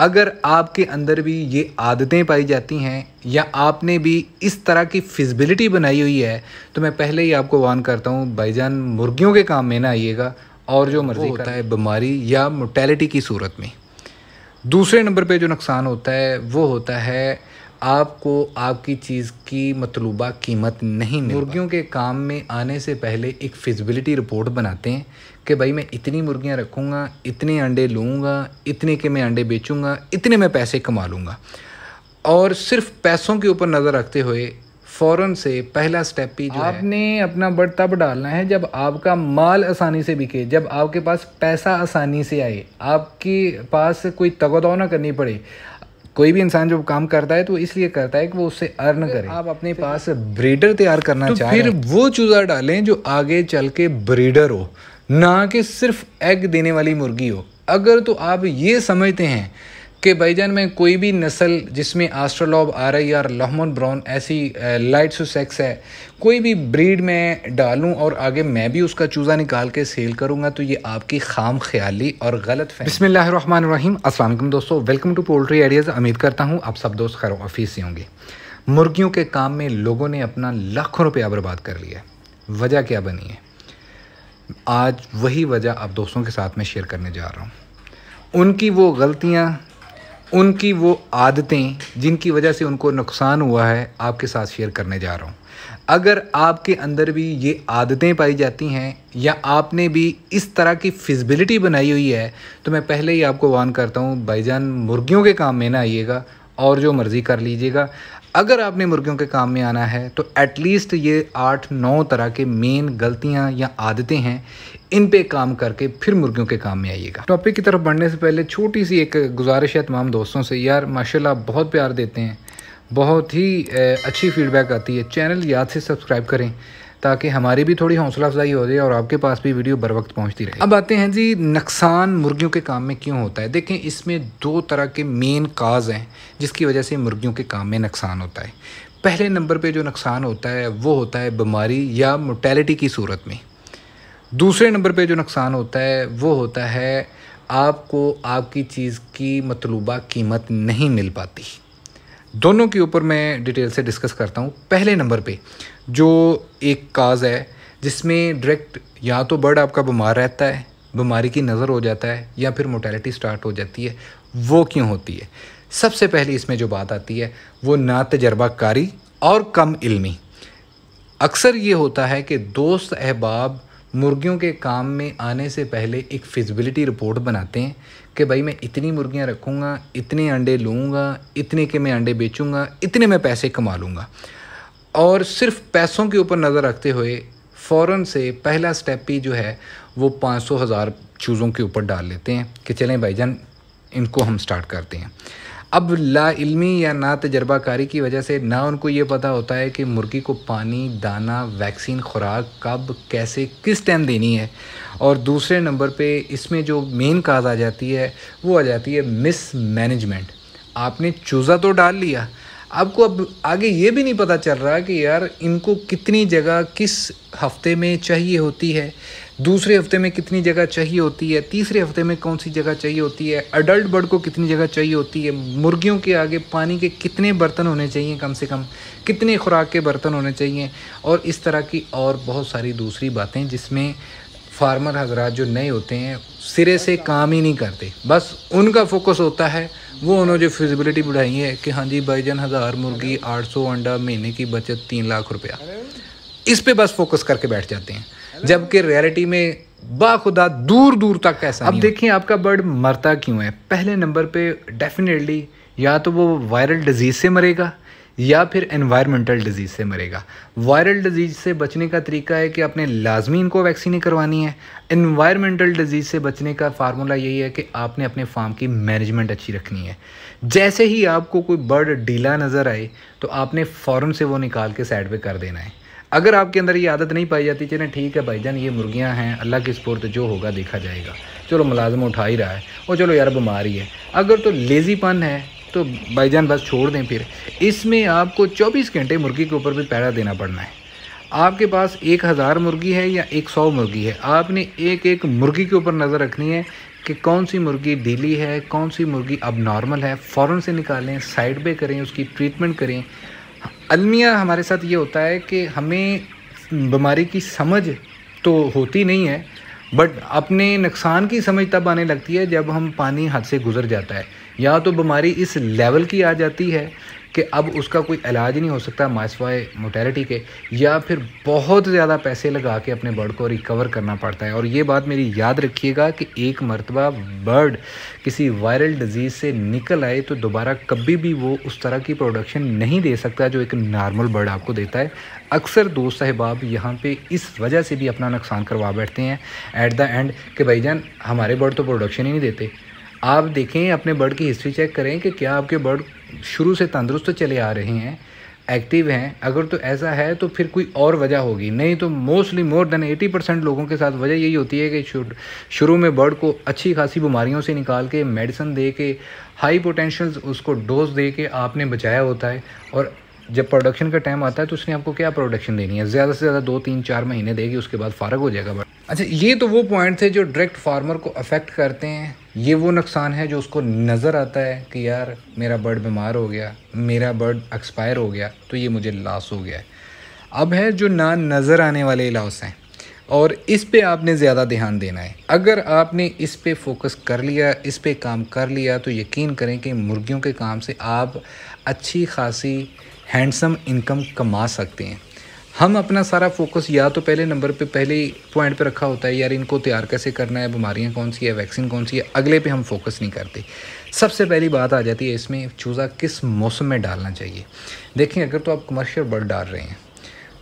अगर आपके अंदर भी ये आदतें पाई जाती हैं या आपने भी इस तरह की फिजिबिलिटी बनाई हुई है तो मैं पहले ही आपको वार्न करता हूँ भाईजान मुर्गियों के काम में ना आइएगा और जो मर्जी होता है बीमारी या मोटेलिटी की सूरत में दूसरे नंबर पे जो नुकसान होता है वो होता है आपको आपकी चीज़ की मतलूबा कीमत नहीं मिल मुर्गियों के काम में आने से पहले एक फिजिबिलिटी रिपोर्ट बनाते हैं कि भाई मैं इतनी मुर्गियां रखूँगा इतने अंडे लूँगा इतने के मैं अंडे बेचूँगा इतने मैं पैसे कमा लूँगा और सिर्फ पैसों के ऊपर नज़र रखते हुए फ़ौर से पहला स्टेप ही जो आपने है। अपना बट तब डालना है जब आपका माल आसानी से बिके जब आपके पास पैसा आसानी से आए आपके पास कोई तगोदौ ना करनी पड़े कोई भी इंसान जो काम करता है तो इसलिए करता है कि वो उससे अर्न करे आप अपने पास ब्रीडर तैयार करना तो चाहें फिर वो चूज़ा डालें जो आगे चल के ब्रीडर हो ना कि सिर्फ एग देने वाली मुर्गी हो अगर तो आप ये समझते हैं कि भाईजान में कोई भी नस्ल जिसमें Australorp R I R Lohmann Brown ऐसी लाइट सुसेक्स है कोई भी ब्रीड में डालूँ और आगे मैं भी उसका चूज़ा निकाल के सेल करूँगा तो ये आपकी खाम ख्याली और गलत बसमीम असलम दोस्तों वेलकम टू पोल्ट्री आइडियाज़ उम्मीद करता हूँ आप सब दोस्त खैर ऑफिस से होंगे मुर्गियों के काम में लोगों ने अपना लाखों रुपया बर्बाद कर लिया है वजह क्या बनी है आज वही वजह आप दोस्तों के साथ में शेयर करने जा रहा हूँ उनकी वो गलतियाँ उनकी वो आदतें जिनकी वजह से उनको नुकसान हुआ है आपके साथ शेयर करने जा रहा हूँ अगर आपके अंदर भी ये आदतें पाई जाती हैं या आपने भी इस तरह की फिजिबिलिटी बनाई हुई है तो मैं पहले ही आपको वार्न करता हूँ भाईजान मुर्गियों के काम में ना आइएगा और जो मर्ज़ी कर लीजिएगा अगर आपने मुर्गियों के काम में आना है तो एटलीस्ट ये आठ नौ तरह के मेन गलतियाँ या आदतें हैं इन पे काम करके फिर मुर्गियों के काम में आइएगा टॉपिक की तरफ बढ़ने से पहले छोटी सी एक गुजारिश है तमाम दोस्तों से यार माशाल्लाह बहुत प्यार देते हैं बहुत ही अच्छी फीडबैक आती है चैनल याद से सब्सक्राइब करें ताकि हमारी भी थोड़ी हौसला अफजाई हो जाए और आपके पास भी वीडियो बर वक्त पहुँचती रहे अब आते हैं जी नुकसान मुर्गियों के काम में क्यों होता है देखें इसमें दो तरह के मेन काज हैं जिसकी वजह से मुर्गियों के काम में नुकसान होता है पहले नंबर पे जो नुकसान होता है वो होता है बीमारी या मोटेलिटी की सूरत में दूसरे नंबर पे जो नुकसान होता है वो होता है आपको आपकी चीज़ की मतलूबा कीमत नहीं मिल पाती दोनों के ऊपर मैं डिटेल से डिस्कस करता हूँ पहले नंबर पे जो एक काज है जिसमें डायरेक्ट या तो बर्ड आपका बीमार रहता है बीमारी की नज़र हो जाता है या फिर मोटेलिटी स्टार्ट हो जाती है वो क्यों होती है सबसे पहले इसमें जो बात आती है वो ना तजर्बाकारी और कम इल्मी अक्सर ये होता है कि दोस्त अहबाब मुर्गियों के काम में आने से पहले एक फिजिबिलिटी रिपोर्ट बनाते हैं कि भाई मैं इतनी मुर्गियाँ रखूँगा इतने अंडे लूँगा इतने के मैं अंडे बेचूँगा इतने मैं पैसे कमा लूँगा और सिर्फ पैसों के ऊपर नज़र रखते हुए फ़ौर से पहला स्टेप ही जो है वो पाँच सौ हज़ार चूज़ों के ऊपर डाल लेते हैं कि चलें भाईजान इनको हम स्टार्ट करते हैं अब ला इल्मी या ना तजर्बाकारी की वजह से ना उनको ये पता होता है कि मुर्गी को पानी दाना वैक्सीन खुराक कब कैसे किस टाइम देनी है और दूसरे नंबर पे इसमें जो मेन काज आ जाती है वो आ जाती है मिस मैनेजमेंट आपने चूज़ा तो डाल लिया आपको अब आगे ये भी नहीं पता चल रहा कि यार इनको कितनी जगह किस हफ्ते में चाहिए होती है दूसरे हफ्ते में कितनी जगह चाहिए होती है तीसरे हफ्ते में कौन सी जगह चाहिए होती है अडल्ट बर्ड को कितनी जगह चाहिए होती है मुर्गियों के आगे पानी के कितने बर्तन होने चाहिए कम से कम कितने खुराक के बर्तन होने चाहिए और इस तरह की और बहुत सारी दूसरी बातें जिसमें फार्मर हजरात जो नए होते हैं सिरे से काम ही नहीं करते बस उनका फोकस होता है वो उन्होंने जो फिजिबिलिटी बढ़ाई है कि हाँ जी जन हज़ार मुर्गी 800 अंडा महीने की बचत तीन लाख रुपया इस पे बस फोकस करके बैठ जाते हैं जबकि रियलिटी में बाखुदा दूर दूर तक ऐसा अब देखें आपका बर्ड मरता क्यों है पहले नंबर पे डेफिनेटली या तो वो वायरल डिजीज़ से मरेगा या फिर इन्वायरमेंटल डिजीज़ से मरेगा वायरल डिजीज़ से बचने का तरीका है कि आपने लाजमी इनको वैक्सीन करवानी है एनवायरमेंटल डिजीज़ से बचने का फार्मूला यही है कि आपने अपने फार्म की मैनेजमेंट अच्छी रखनी है जैसे ही आपको कोई बर्ड डीला नज़र आए तो आपने फ़ौर से वो निकाल के साइड पर कर देना है अगर आपके अंदर ये आदत नहीं पाई जाती चले ठीक है भाई जान ये मुर्गियाँ हैं अल्लाह की स्पोर्ट जो होगा देखा जाएगा चलो मुलाजम उठा ही रहा है और चलो यार बीमारी है अगर तो लेज़ीपन है तो जान बस छोड़ दें फिर इसमें आपको 24 घंटे मुर्गी के ऊपर भी पैरा देना पड़ना है आपके पास एक हज़ार मुर्गी है या एक सौ मुर्गी है आपने एक एक मुर्गी के ऊपर नज़र रखनी है कि कौन सी मुर्गी ढीली है कौन सी मुर्गी अब नॉर्मल है फ़ौरन से निकालें साइड पे करें उसकी ट्रीटमेंट करें अलमिया हमारे साथ ये होता है कि हमें बीमारी की समझ तो होती नहीं है बट अपने नुकसान की समझ तब आने लगती है जब हम पानी हाथ से गुजर जाता है या तो बीमारी इस लेवल की आ जाती है कि अब उसका कोई इलाज नहीं हो सकता माशवाए मोटेलिटी के या फिर बहुत ज़्यादा पैसे लगा के अपने बर्ड को रिकवर करना पड़ता है और ये बात मेरी याद रखिएगा कि एक मरतबा बर्ड किसी वायरल डिजीज़ से निकल आए तो दोबारा कभी भी वो उस तरह की प्रोडक्शन नहीं दे सकता जो एक नॉर्मल बर्ड आपको देता है अक्सर दो अहबाब यहाँ पे इस वजह से भी अपना नुकसान करवा बैठते हैं ऐट द एंड कि भाई जान हमारे बर्ड तो प्रोडक्शन ही नहीं देते आप देखें अपने बर्ड की हिस्ट्री चेक करें कि क्या आपके बर्ड शुरू से तंदुरुस्त चले आ रहे हैं एक्टिव हैं अगर तो ऐसा है तो फिर कोई और वजह होगी नहीं तो मोस्टली मोर देन 80 परसेंट लोगों के साथ वजह यही होती है कि शुरू में बर्ड को अच्छी खासी बीमारियों से निकाल के मेडिसिन दे के हाई पोटेंशियल उसको डोज दे के आपने बचाया होता है और जब प्रोडक्शन का टाइम आता है तो उसने आपको क्या प्रोडक्शन देनी है ज़्यादा से ज़्यादा दो तीन चार महीने देगी उसके बाद फ़र्क हो जाएगा अच्छा ये तो वो पॉइंट थे जो डायरेक्ट फार्मर को अफेक्ट करते हैं ये वो नुकसान है जो उसको नज़र आता है कि यार मेरा बर्ड बीमार हो गया मेरा बर्ड एक्सपायर हो गया तो ये मुझे लॉस हो गया है अब है जो ना नज़र आने वाले लॉस हैं और इस पे आपने ज़्यादा ध्यान देना है अगर आपने इस पे फोकस कर लिया इस पे काम कर लिया तो यकीन करें कि मुर्गियों के काम से आप अच्छी खासी हैंडसम इनकम कमा सकते हैं हम अपना सारा फोकस या तो पहले नंबर पे पहले पॉइंट पे रखा होता है यार इनको तैयार कैसे करना है बीमारियां कौन सी है वैक्सीन कौन सी है अगले पे हम फोकस नहीं करते सबसे पहली बात आ जाती है इसमें चूज़ा किस मौसम में डालना चाहिए देखें अगर तो आप कमर्शियल बर्ड डाल रहे हैं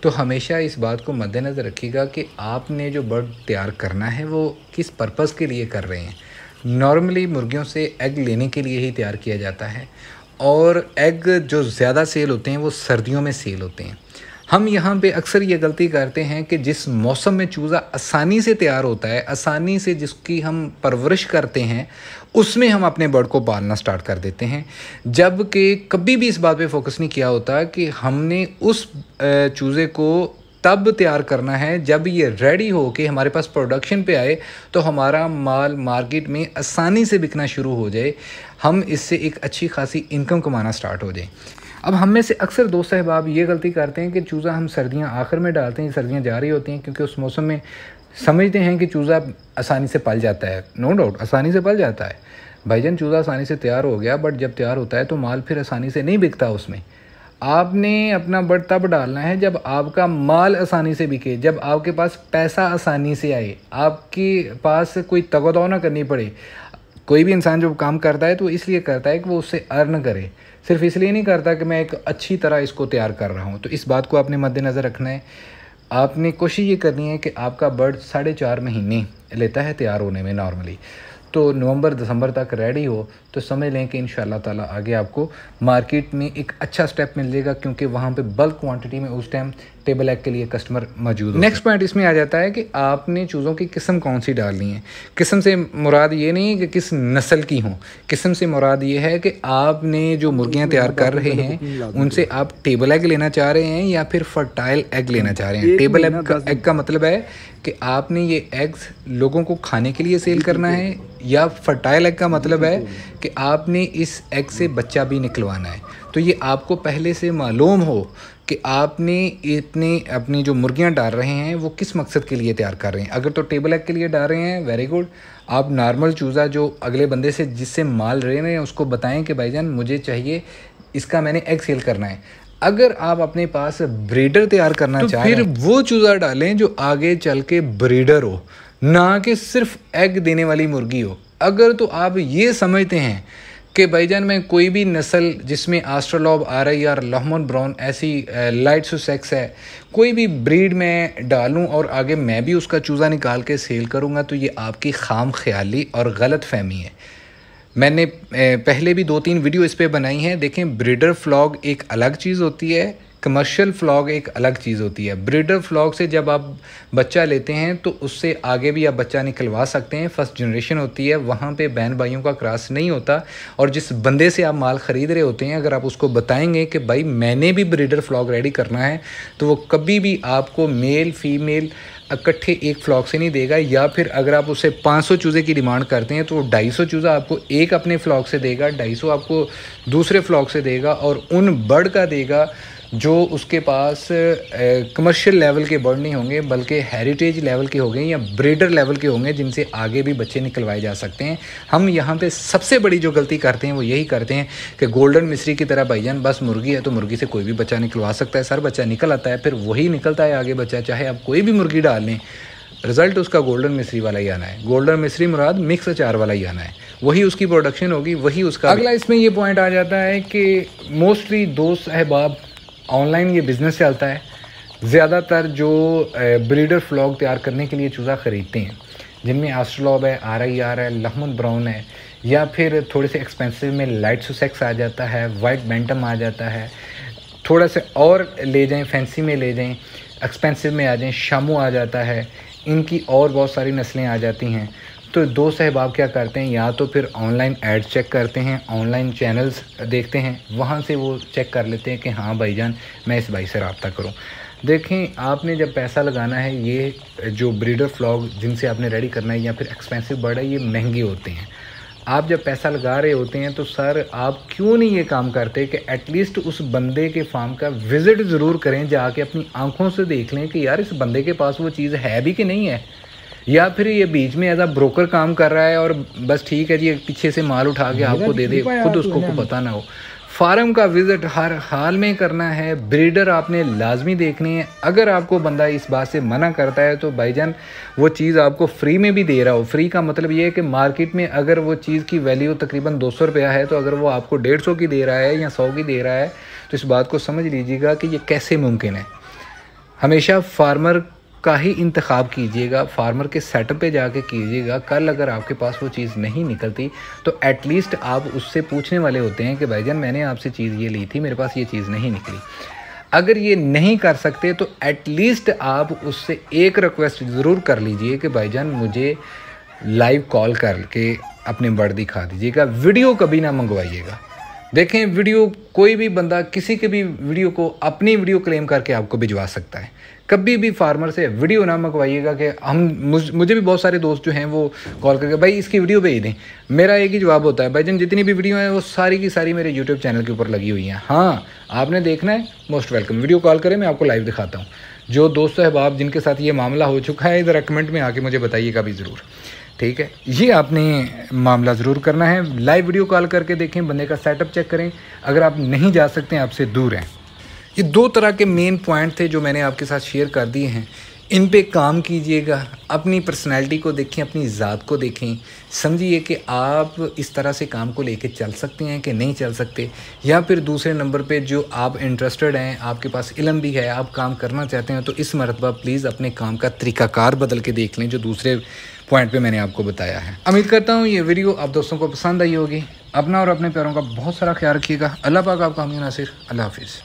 तो हमेशा इस बात को मद्देनज़र रखिएगा कि आपने जो बर्ड तैयार करना है वो किस पर्पज़ के लिए कर रहे हैं नॉर्मली मुर्गियों से एग लेने के लिए ही तैयार किया जाता है और एग जो ज़्यादा सेल होते हैं वो सर्दियों में सेल होते हैं हम यहाँ पे अक्सर ये गलती करते हैं कि जिस मौसम में चूज़ा आसानी से तैयार होता है आसानी से जिसकी हम परवरिश करते हैं उसमें हम अपने बर्ड को पालना स्टार्ट कर देते हैं जबकि कभी भी इस बात पे फोकस नहीं किया होता कि हमने उस चूज़े को तब तैयार करना है जब ये रेडी हो के हमारे पास प्रोडक्शन पे आए तो हमारा माल मार्केट में आसानी से बिकना शुरू हो जाए हम इससे एक अच्छी खासी इनकम कमाना स्टार्ट हो जाए अब हम में से अक्सर दोस्त अहबाब ये गलती करते हैं कि चूज़ा हम सर्दियाँ आखिर में डालते हैं सर्दियाँ जा रही होती हैं क्योंकि उस मौसम में समझते हैं कि चूज़ा आसानी से पल जाता है नो डाउट आसानी से पल जाता है भाईजन चूज़ा आसानी से तैयार हो गया बट जब तैयार होता है तो माल फिर आसानी से नहीं बिकता उसमें आपने अपना बट तब डालना है जब आपका माल आसानी से बिके जब आपके पास पैसा आसानी से आए आपके पास कोई तगोदाव ना करनी पड़े कोई भी इंसान जो काम करता है तो इसलिए करता है कि वो उससे अर्न करे सिर्फ इसलिए नहीं करता कि मैं एक अच्छी तरह इसको तैयार कर रहा हूँ तो इस बात को आपने मद्देनज़र रखना है आपने कोशिश ये करनी है कि आपका बर्ड साढ़े चार महीने लेता है तैयार होने में नॉर्मली तो नवंबर दिसंबर तक रेडी हो तो समझ लें कि इन ताला आगे आपको मार्केट में एक अच्छा स्टेप मिल जाएगा क्योंकि वहाँ पे बल्क क्वांटिटी में उस टाइम टेबल एग के लिए कस्टमर मौजूद नेक्स्ट पॉइंट इसमें आ जाता है कि आपने चूज़ों की किस्म कौन सी डालनी है किस्म से मुराद ये नहीं है कि किस नस्ल की हों किस्म से मुराद ये है कि आपने जो मुर्गियाँ तैयार कर रहे हैं उनसे आप टेबल एग लेना चाह रहे हैं या फिर फर्टाइल एग लेना चाह रहे हैं टेबल एग का मतलब है कि आपने ये एग्स लोगों को खाने के लिए सेल करना है या फर्टाइल एग का मतलब है कि आपने इस एग से बच्चा भी निकलवाना है तो ये आपको पहले से मालूम हो कि आपने इतने अपनी जो मुर्गियां डाल रहे हैं वो किस मकसद के लिए तैयार कर रहे हैं अगर तो टेबल एग के लिए डाल रहे हैं वेरी गुड आप नॉर्मल चूज़ा जो अगले बंदे से जिससे माल रहे हैं उसको बताएं कि भाईजान मुझे चाहिए इसका मैंने एग सेल करना है अगर आप अपने पास ब्रीडर तैयार करना तो चाहें फिर वो चूज़ा डालें जो आगे चल के ब्रीडर हो ना कि सिर्फ एग देने वाली मुर्गी हो अगर तो आप ये समझते हैं कि भाईजान मैं कोई भी नस्ल जिसमें Australorp R I R Lohmann Brown ऐसी लाइट सुसेक्स है कोई भी ब्रीड मैं डालूँ और आगे मैं भी उसका चूज़ा निकाल के सेल करूँगा तो ये आपकी खाम ख्याली और गलत फहमी है मैंने पहले भी दो तीन वीडियो इस पर बनाई हैं देखें ब्रिडर फ्लॉग एक अलग चीज़ होती है कमर्शियल फ्लॉग एक अलग चीज़ होती है ब्रिडर फ्लॉग से जब आप बच्चा लेते हैं तो उससे आगे भी आप बच्चा निकलवा सकते हैं फर्स्ट जनरेशन होती है वहाँ पे बहन भाइयों का क्रॉस नहीं होता और जिस बंदे से आप माल ख़रीद रहे होते हैं अगर आप उसको बताएंगे कि भाई मैंने भी ब्रिडर फ्लॉग रेडी करना है तो वो कभी भी आपको मेल फीमेल इकट्ठे एक फ्लॉक से नहीं देगा या फिर अगर आप उसे 500 चूज़े की डिमांड करते हैं तो ढाई सौ चूज़ा आपको एक अपने फ्लॉक से देगा ढाई सौ आपको दूसरे फ्लॉक से देगा और उन बर्ड का देगा जो उसके पास कमर्शियल लेवल के बर्ड नहीं होंगे बल्कि हेरिटेज लेवल के होंगे या ब्रीडर लेवल के होंगे जिनसे आगे भी बच्चे निकलवाए जा सकते हैं हम यहाँ पे सबसे बड़ी जो गलती करते हैं वो यही करते हैं कि गोल्डन मिश्री की तरह भाईजान बस मुर्गी है तो मुर्गी से कोई भी बच्चा निकलवा सकता है सर बच्चा निकल आता है फिर वही निकलता है आगे बच्चा चाहे आप कोई भी मुर्गी डाल लें रिज़ल्ट उसका गोल्डन मिश्री वाला ही आना है गोल्डन मिश्री मुराद मिक्स अचार वाला ही आना है वही उसकी प्रोडक्शन होगी वही उसका अगला इसमें ये पॉइंट आ जाता है कि मोस्टली दोस्त अहबाब ऑनलाइन ये बिज़नेस चलता है ज़्यादातर जो ब्रीडर फ्लॉग तैयार करने के लिए चूज़ा ख़रीदते हैं जिनमें आस्ट्रोलॉब है आर आई आर है लहमद ब्राउन है या फिर थोड़े से एक्सपेंसिव में लाइट सुसेक्स आ जाता है वाइट बेंटम आ जाता है थोड़ा से और ले जाएं फैंसी में ले जाएं एक्सपेंसिव में आ जाएं शामू आ जाता है इनकी और बहुत सारी नस्लें आ जाती हैं तो दो सहबाब क्या करते हैं या तो फिर ऑनलाइन एड चेक करते हैं ऑनलाइन चैनल्स देखते हैं वहाँ से वो चेक कर लेते हैं कि हाँ भाई जान मैं इस भाई से रबता करूँ देखें आपने जब पैसा लगाना है ये जो ब्रीडर फ्लॉग जिनसे आपने रेडी करना है या फिर एक्सपेंसिव बर्ड है ये महंगे होते हैं आप जब पैसा लगा रहे होते हैं तो सर आप क्यों नहीं ये काम करते कि एटलीस्ट उस बंदे के फार्म का विज़िट ज़रूर करें जाके अपनी आंखों से देख लें कि यार इस बंदे के पास वो चीज़ है भी कि नहीं है या फिर ये बीच में एज अ ब्रोकर काम कर रहा है और बस ठीक है जी पीछे से माल उठा के आपको दे दे खुद उसको को पता ना हो फार्म का विज़िट हर हाल में करना है ब्रीडर आपने लाजमी देखने हैं अगर आपको बंदा इस बात से मना करता है तो भाईजान वो चीज़ आपको फ्री में भी दे रहा हो फ्री का मतलब ये है कि मार्केट में अगर वो चीज़ की वैल्यू तकरीबन दो सौ रुपया है तो अगर वो आपको डेढ़ सौ की दे रहा है या सौ की दे रहा है तो इस बात को समझ लीजिएगा कि ये कैसे मुमकिन है हमेशा फार्मर का ही इंतखब कीजिएगा फार्मर के सेटअप पे जाके कीजिएगा कल अगर आपके पास वो चीज़ नहीं निकलती तो एटलीस्ट आप उससे पूछने वाले होते हैं कि भाईजान मैंने आपसे चीज़ ये ली थी मेरे पास ये चीज़ नहीं निकली अगर ये नहीं कर सकते तो एटलीस्ट आप उससे एक रिक्वेस्ट ज़रूर कर लीजिए कि भाईजान मुझे लाइव कॉल करके अपने बर्ड दिखा दीजिएगा वीडियो कभी ना मंगवाइएगा देखें वीडियो कोई भी बंदा किसी के भी वीडियो को अपनी वीडियो क्लेम करके आपको भिजवा सकता है कभी भी फार्मर से वीडियो ना मंगवाइएगा कि हम मुझ मुझे भी बहुत सारे दोस्त जो हैं वो कॉल करके भाई इसकी वीडियो भेज दें मेरा एक ही जवाब होता है भाई जन जितनी भी वीडियो हैं वो सारी की सारी मेरे यूट्यूब चैनल के ऊपर लगी हुई हैं हाँ आपने देखना है मोस्ट वेलकम वीडियो कॉल करें मैं आपको लाइव दिखाता हूँ जो दोस्त अहबाब जिनके साथ ये मामला हो चुका है इधर कमेंट में आके मुझे बताइएगा भी ज़रूर ठीक है ये आपने मामला ज़रूर करना है लाइव वीडियो कॉल करके देखें बंदे का सेटअप चेक करें अगर आप नहीं जा सकते हैं आपसे दूर हैं ये दो तरह के मेन पॉइंट थे जो मैंने आपके साथ शेयर कर दिए हैं इन पे काम कीजिएगा अपनी पर्सनैलिटी को देखें अपनी ज़ात को देखें समझिए कि आप इस तरह से काम को लेके चल सकते हैं कि नहीं चल सकते या फिर दूसरे नंबर पे जो आप इंटरेस्टेड हैं आपके पास इलम भी है आप काम करना चाहते हैं तो इस मरतबा प्लीज़ अपने काम का तरीकाकार बदल के देख लें जो दूसरे पॉइंट पर मैंने आपको बताया है उम्मीद करता हूँ ये वीडियो आप दोस्तों को पसंद आई होगी अपना और अपने प्यारों का बहुत सारा ख्याल रखिएगा अल्लाह पाक आपका हमी नासिर अल्लाह हाफिज़